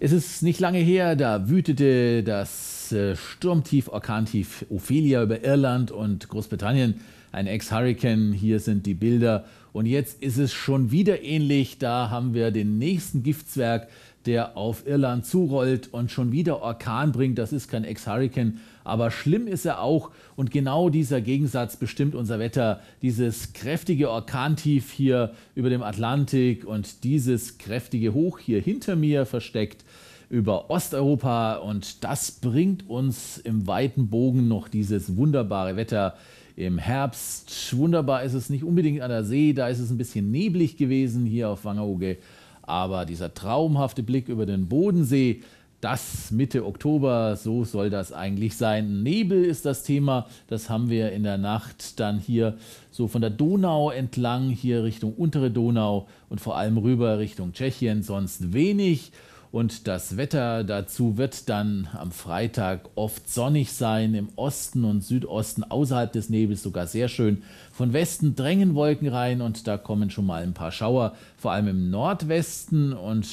Es ist nicht lange her, da wütete das äh, Sturmtief, Orkantief Ophelia über Irland und Großbritannien, ein Ex-Hurricane. Hier sind die Bilder. Und jetzt ist es schon wieder ähnlich. Da haben wir den nächsten Giftzwerg, der auf Irland zurollt und schon wieder Orkan bringt. Das ist kein Ex-Hurricane, aber schlimm ist er auch. Und genau dieser Gegensatz bestimmt unser Wetter. Dieses kräftige Orkantief hier über dem Atlantik und dieses kräftige Hoch hier hinter mir versteckt über Osteuropa und das bringt uns im weiten Bogen noch dieses wunderbare Wetter im Herbst. Wunderbar ist es nicht unbedingt an der See, da ist es ein bisschen neblig gewesen hier auf Wangerooge, aber dieser traumhafte Blick über den Bodensee, das Mitte Oktober, so soll das eigentlich sein. Nebel ist das Thema, das haben wir in der Nacht dann hier so von der Donau entlang, hier Richtung untere Donau und vor allem rüber Richtung Tschechien, sonst wenig. Und das Wetter dazu wird dann am Freitag oft sonnig sein, im Osten und Südosten außerhalb des Nebels sogar sehr schön. Von Westen drängen Wolken rein und da kommen schon mal ein paar Schauer, vor allem im Nordwesten. Und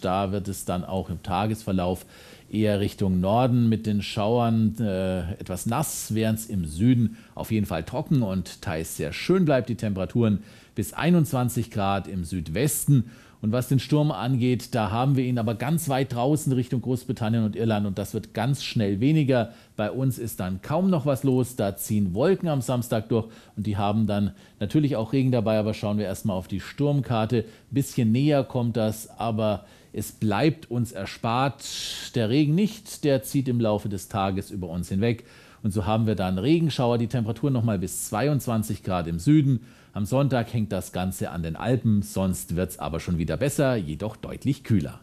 da wird es dann auch im Tagesverlauf eher Richtung Norden mit den Schauern äh, etwas nass, während es im Süden auf jeden Fall trocken und teils sehr schön bleibt. Die Temperaturen bis 21 Grad im Südwesten. Und was den Sturm angeht, da haben wir ihn aber ganz weit draußen Richtung Großbritannien und Irland und das wird ganz schnell weniger. Bei uns ist dann kaum noch was los. Da ziehen Wolken am Samstag durch und die haben dann natürlich auch Regen dabei, aber schauen wir erstmal auf die Sturmkarte. Ein bisschen näher kommt das, aber es bleibt uns erspart der Regen nicht, der zieht im Laufe des Tages über uns hinweg. Und so haben wir dann Regenschauer, die Temperatur nochmal bis 22 Grad im Süden. Am Sonntag hängt das Ganze an den Alpen, sonst wird es aber schon wieder besser, jedoch deutlich kühler.